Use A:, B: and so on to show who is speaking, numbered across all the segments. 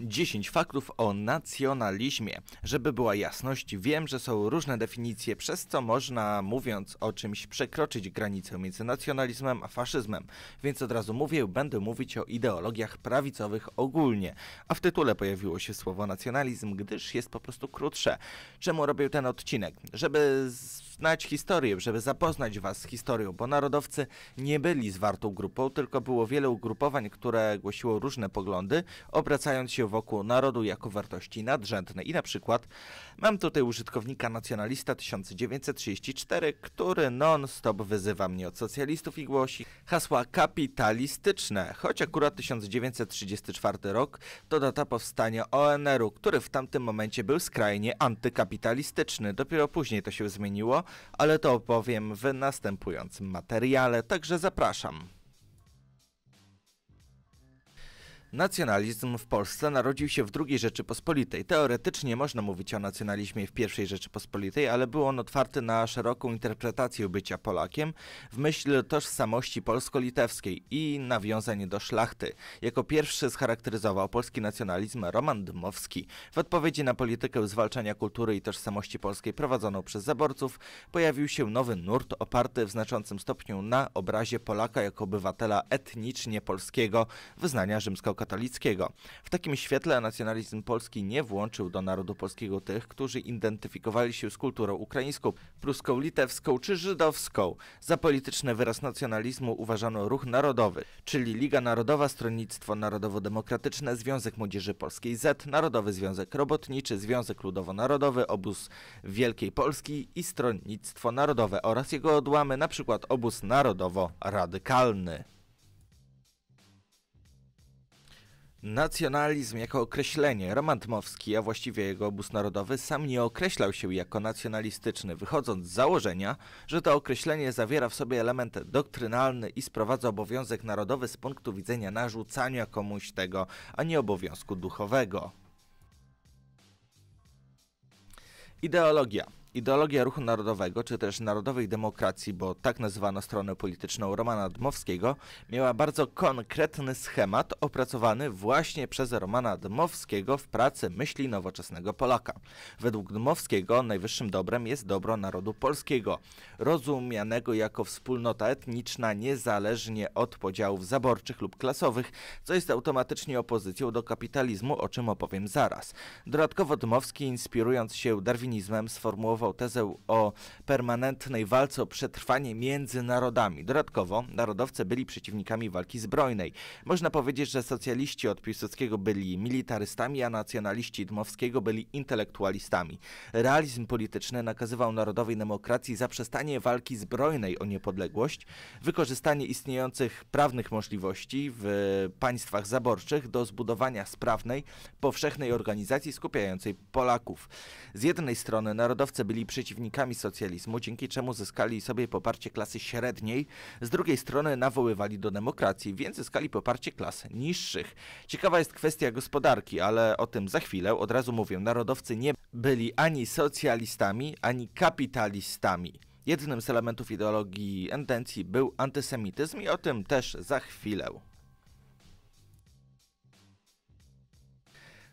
A: 10 faktów o nacjonalizmie. Żeby była jasność, wiem, że są różne definicje, przez co można, mówiąc o czymś, przekroczyć granicę między nacjonalizmem a faszyzmem. Więc od razu mówię, będę mówić o ideologiach prawicowych ogólnie. A w tytule pojawiło się słowo nacjonalizm, gdyż jest po prostu krótsze. Czemu robię ten odcinek? Żeby z znać historię, żeby zapoznać was z historią, bo narodowcy nie byli zwartą grupą, tylko było wiele ugrupowań, które głosiło różne poglądy, obracając się wokół narodu jako wartości nadrzędnej. I na przykład mam tutaj użytkownika nacjonalista 1934, który non-stop wyzywa mnie od socjalistów i głosi hasła kapitalistyczne, choć akurat 1934 rok to data powstania ONR-u, który w tamtym momencie był skrajnie antykapitalistyczny. Dopiero później to się zmieniło, ale to opowiem w następującym materiale, także zapraszam. Nacjonalizm w Polsce narodził się w II Rzeczypospolitej. Teoretycznie można mówić o nacjonalizmie w I Rzeczypospolitej, ale był on otwarty na szeroką interpretację bycia Polakiem w myśl tożsamości polsko-litewskiej i nawiązanie do szlachty. Jako pierwszy scharakteryzował polski nacjonalizm Roman Dmowski. W odpowiedzi na politykę zwalczania kultury i tożsamości polskiej prowadzoną przez zaborców pojawił się nowy nurt oparty w znaczącym stopniu na obrazie Polaka jako obywatela etnicznie polskiego wyznania rzymskiego katolickiego. W takim świetle nacjonalizm polski nie włączył do narodu polskiego tych, którzy identyfikowali się z kulturą ukraińską, pruską, litewską czy żydowską. Za polityczny wyraz nacjonalizmu uważano ruch narodowy, czyli Liga Narodowa, Stronnictwo Narodowo-Demokratyczne, Związek Młodzieży Polskiej Z, Narodowy Związek Robotniczy, Związek Ludowo-Narodowy, Obóz Wielkiej Polski i Stronnictwo Narodowe oraz jego odłamy, np. Obóz Narodowo-Radykalny. Nacjonalizm jako określenie. Roman a właściwie jego obóz narodowy, sam nie określał się jako nacjonalistyczny, wychodząc z założenia, że to określenie zawiera w sobie element doktrynalny i sprowadza obowiązek narodowy z punktu widzenia narzucania komuś tego, a nie obowiązku duchowego. Ideologia. Ideologia ruchu narodowego, czy też narodowej demokracji, bo tak nazywano stronę polityczną Romana Dmowskiego, miała bardzo konkretny schemat opracowany właśnie przez Romana Dmowskiego w pracy Myśli Nowoczesnego Polaka. Według Dmowskiego najwyższym dobrem jest dobro narodu polskiego, rozumianego jako wspólnota etniczna niezależnie od podziałów zaborczych lub klasowych, co jest automatycznie opozycją do kapitalizmu, o czym opowiem zaraz. Dodatkowo Dmowski, inspirując się darwinizmem, sformułował kontynuował tezę o permanentnej walce o przetrwanie między narodami. Dodatkowo narodowcy byli przeciwnikami walki zbrojnej. Można powiedzieć, że socjaliści od Piłsudskiego byli militarystami, a nacjonaliści Dmowskiego byli intelektualistami. Realizm polityczny nakazywał narodowej demokracji zaprzestanie walki zbrojnej o niepodległość, wykorzystanie istniejących prawnych możliwości w państwach zaborczych do zbudowania sprawnej, powszechnej organizacji skupiającej Polaków. Z jednej strony narodowcy byli przeciwnikami socjalizmu, dzięki czemu zyskali sobie poparcie klasy średniej, z drugiej strony nawoływali do demokracji, więc zyskali poparcie klas niższych. Ciekawa jest kwestia gospodarki, ale o tym za chwilę. Od razu mówię, narodowcy nie byli ani socjalistami, ani kapitalistami. Jednym z elementów ideologii intencji był antysemityzm i o tym też za chwilę.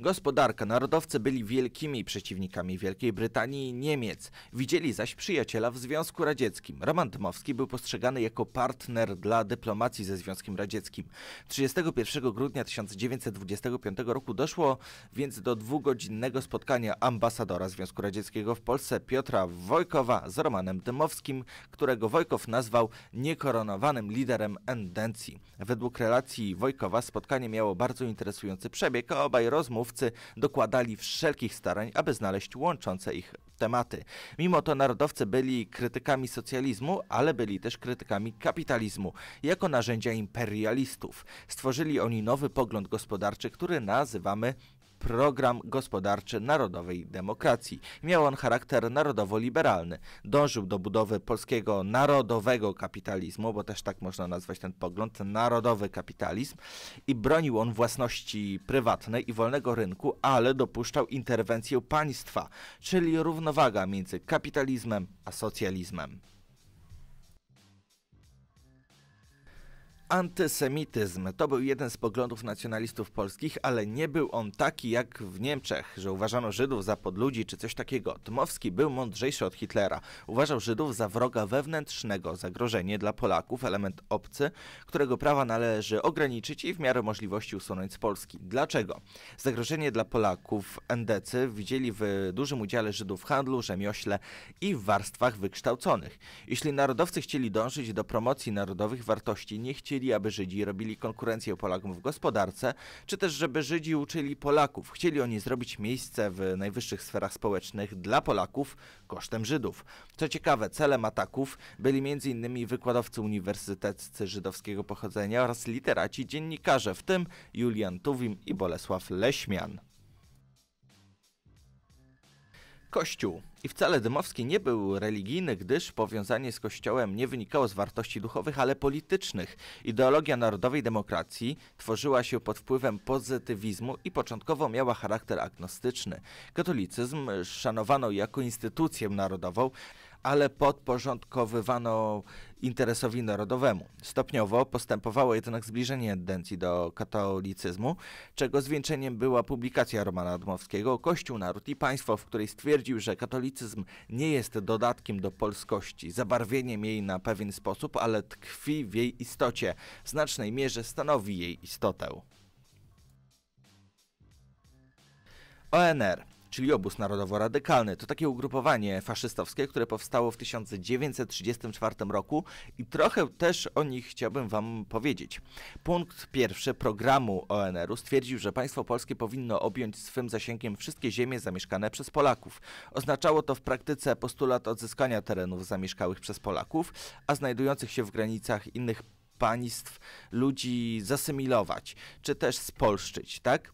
A: Gospodarka. Narodowcy byli wielkimi przeciwnikami Wielkiej Brytanii i Niemiec. Widzieli zaś przyjaciela w Związku Radzieckim. Roman Dmowski był postrzegany jako partner dla dyplomacji ze Związkiem Radzieckim. 31 grudnia 1925 roku doszło więc do dwugodzinnego spotkania ambasadora Związku Radzieckiego w Polsce Piotra Wojkowa z Romanem Dmowskim, którego Wojkow nazwał niekoronowanym liderem endencji. Według relacji Wojkowa spotkanie miało bardzo interesujący przebieg, a obaj rozmów narodowcy dokładali wszelkich starań, aby znaleźć łączące ich tematy. Mimo to narodowcy byli krytykami socjalizmu, ale byli też krytykami kapitalizmu jako narzędzia imperialistów. Stworzyli oni nowy pogląd gospodarczy, który nazywamy program gospodarczy narodowej demokracji. Miał on charakter narodowo-liberalny. Dążył do budowy polskiego narodowego kapitalizmu, bo też tak można nazwać ten pogląd, narodowy kapitalizm i bronił on własności prywatnej i wolnego rynku, ale dopuszczał interwencję państwa, czyli równowaga między kapitalizmem a socjalizmem. Antysemityzm to był jeden z poglądów nacjonalistów polskich, ale nie był on taki jak w Niemczech, że uważano Żydów za podludzi czy coś takiego. Dmowski był mądrzejszy od Hitlera. Uważał Żydów za wroga wewnętrznego, zagrożenie dla Polaków, element obcy, którego prawa należy ograniczyć i w miarę możliwości usunąć z Polski. Dlaczego? Zagrożenie dla Polaków endecy widzieli w dużym udziale Żydów w handlu, rzemiośle i w warstwach wykształconych. Jeśli narodowcy chcieli dążyć do promocji narodowych wartości, nie chcieli chcieli, aby Żydzi robili konkurencję Polakom w gospodarce, czy też żeby Żydzi uczyli Polaków. Chcieli oni zrobić miejsce w najwyższych sferach społecznych dla Polaków kosztem Żydów. Co ciekawe, celem ataków byli m.in. wykładowcy uniwersyteccy żydowskiego pochodzenia oraz literaci dziennikarze, w tym Julian Tuwim i Bolesław Leśmian. Kościół. I wcale Dymowski nie był religijny, gdyż powiązanie z Kościołem nie wynikało z wartości duchowych, ale politycznych. Ideologia narodowej demokracji tworzyła się pod wpływem pozytywizmu i początkowo miała charakter agnostyczny. Katolicyzm szanowano jako instytucję narodową, ale podporządkowywano interesowi narodowemu. Stopniowo postępowało jednak zbliżenie tendencji do katolicyzmu, czego zwieńczeniem była publikacja Romana Dmowskiego Kościół, Naród i Państwo, w której stwierdził, że katolicyzm nie jest dodatkiem do polskości, zabarwieniem jej na pewien sposób, ale tkwi w jej istocie, w znacznej mierze stanowi jej istotę. ONR czyli obóz narodowo-radykalny. To takie ugrupowanie faszystowskie, które powstało w 1934 roku i trochę też o nich chciałbym wam powiedzieć. Punkt pierwszy programu ONR-u stwierdził, że państwo polskie powinno objąć swym zasięgiem wszystkie ziemie zamieszkane przez Polaków. Oznaczało to w praktyce postulat odzyskania terenów zamieszkałych przez Polaków, a znajdujących się w granicach innych państw ludzi zasymilować, czy też spolszczyć, tak?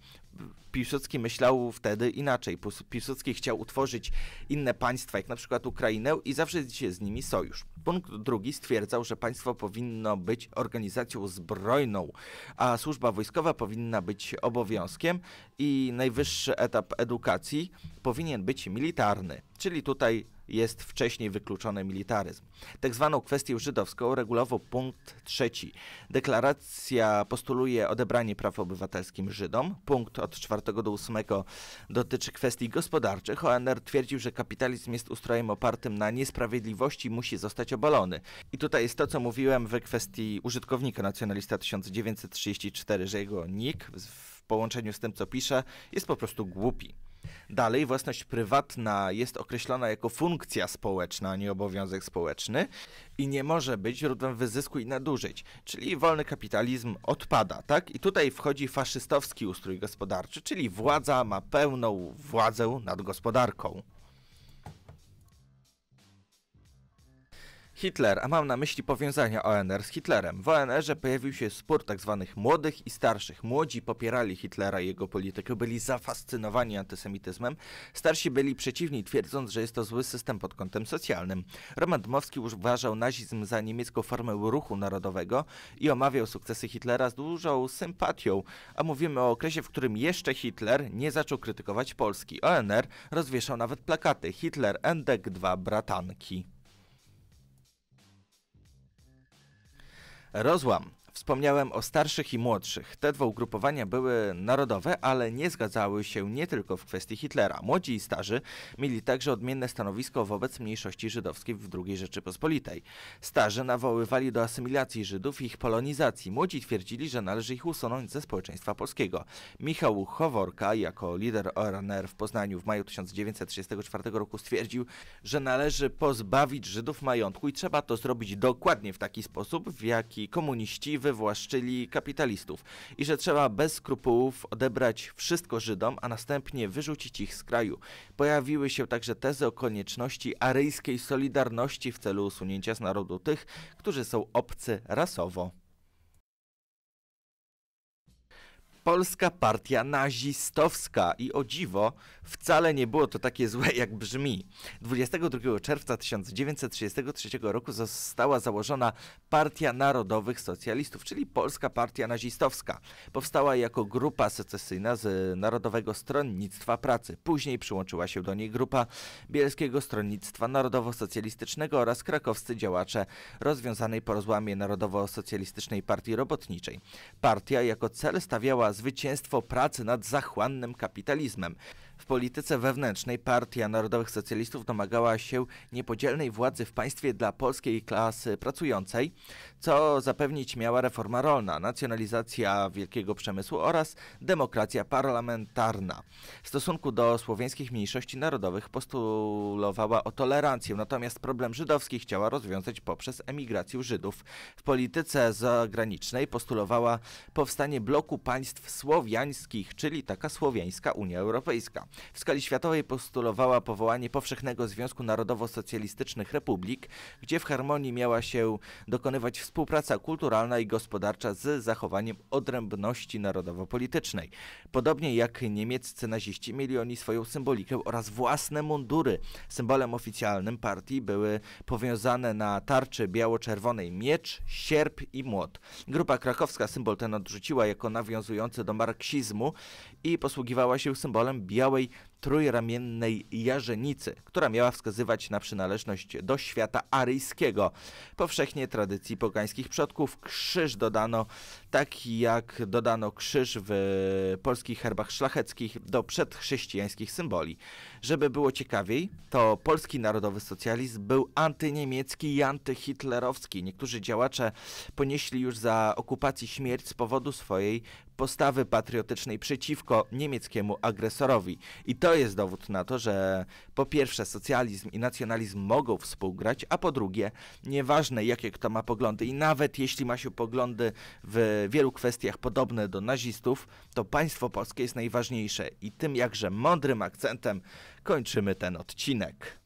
A: Piłsudski myślał wtedy inaczej. Piłsudski chciał utworzyć inne państwa, jak na przykład Ukrainę, i zawrzeć się z nimi sojusz. Punkt drugi stwierdzał, że państwo powinno być organizacją zbrojną, a służba wojskowa powinna być obowiązkiem i najwyższy etap edukacji powinien być militarny. Czyli tutaj jest wcześniej wykluczony militaryzm. Tak zwaną kwestię żydowską regulował punkt trzeci. Deklaracja postuluje odebranie praw obywatelskim Żydom. Punkt od czwartego do ósmego dotyczy kwestii gospodarczych. ONR twierdził, że kapitalizm jest ustrojem opartym na niesprawiedliwości i musi zostać obalony. I tutaj jest to, co mówiłem w kwestii użytkownika nacjonalista 1934, że jego nick w połączeniu z tym, co pisze, jest po prostu głupi. Dalej własność prywatna jest określana jako funkcja społeczna, a nie obowiązek społeczny i nie może być źródłem wyzysku i nadużyć. Czyli wolny kapitalizm odpada, tak? I tutaj wchodzi faszystowski ustrój gospodarczy, czyli władza ma pełną władzę nad gospodarką. Hitler, a mam na myśli powiązania ONR z Hitlerem. W ONR-ze pojawił się spór tzw. Tak młodych i starszych. Młodzi popierali Hitlera i jego politykę, byli zafascynowani antysemityzmem. Starsi byli przeciwni, twierdząc, że jest to zły system pod kątem socjalnym. Roman Dmowski uważał nazizm za niemiecką formę ruchu narodowego i omawiał sukcesy Hitlera z dużą sympatią, a mówimy o okresie, w którym jeszcze Hitler nie zaczął krytykować Polski. ONR rozwieszał nawet plakaty Hitler, Endek 2, bratanki. rozłam. Wspomniałem o starszych i młodszych. Te dwa ugrupowania były narodowe, ale nie zgadzały się nie tylko w kwestii Hitlera. Młodzi i starzy mieli także odmienne stanowisko wobec mniejszości żydowskiej w II Rzeczypospolitej. Starzy nawoływali do asymilacji Żydów i ich polonizacji. Młodzi twierdzili, że należy ich usunąć ze społeczeństwa polskiego. Michał Choworka, jako lider ORNR w Poznaniu w maju 1934 roku stwierdził, że należy pozbawić Żydów majątku i trzeba to zrobić dokładnie w taki sposób, w jaki komuniści wywłaszczyli kapitalistów i że trzeba bez skrupułów odebrać wszystko Żydom, a następnie wyrzucić ich z kraju. Pojawiły się także tezy o konieczności aryjskiej solidarności w celu usunięcia z narodu tych, którzy są obcy rasowo. Polska Partia Nazistowska. I o dziwo, wcale nie było to takie złe, jak brzmi. 22 czerwca 1933 roku została założona Partia Narodowych Socjalistów, czyli Polska Partia Nazistowska. Powstała jako grupa secesyjna z Narodowego Stronnictwa Pracy. Później przyłączyła się do niej grupa Bielskiego Stronnictwa Narodowo-Socjalistycznego oraz krakowscy działacze rozwiązanej po rozłamie Narodowo-Socjalistycznej Partii Robotniczej. Partia jako cel stawiała zwycięstwo pracy nad zachłannym kapitalizmem. W polityce wewnętrznej Partia Narodowych Socjalistów domagała się niepodzielnej władzy w państwie dla polskiej klasy pracującej, co zapewnić miała reforma rolna, nacjonalizacja wielkiego przemysłu oraz demokracja parlamentarna. W stosunku do słowiańskich mniejszości narodowych postulowała o tolerancję, natomiast problem żydowski chciała rozwiązać poprzez emigrację Żydów. W polityce zagranicznej postulowała powstanie bloku państw słowiańskich, czyli taka słowiańska Unia Europejska. W skali światowej postulowała powołanie powszechnego Związku Narodowo-Socjalistycznych Republik, gdzie w harmonii miała się dokonywać współpraca kulturalna i gospodarcza z zachowaniem odrębności narodowo-politycznej. Podobnie jak niemieccy naziści mieli oni swoją symbolikę oraz własne mundury. Symbolem oficjalnym partii były powiązane na tarczy biało-czerwonej miecz, sierp i młot. Grupa krakowska symbol ten odrzuciła jako nawiązujący do marksizmu i posługiwała się symbolem białego trójramiennej jarzenicy, która miała wskazywać na przynależność do świata aryjskiego. Powszechnie tradycji pogańskich przodków krzyż dodano, tak jak dodano krzyż w polskich herbach szlacheckich do przedchrześcijańskich symboli. Żeby było ciekawiej, to polski narodowy socjalizm był antyniemiecki i antyhitlerowski. Niektórzy działacze ponieśli już za okupacji śmierć z powodu swojej postawy patriotycznej przeciwko niemieckiemu agresorowi. I to jest dowód na to, że po pierwsze socjalizm i nacjonalizm mogą współgrać, a po drugie nieważne jakie kto ma poglądy i nawet jeśli ma się poglądy w wielu kwestiach podobne do nazistów, to państwo polskie jest najważniejsze i tym jakże mądrym akcentem kończymy ten odcinek.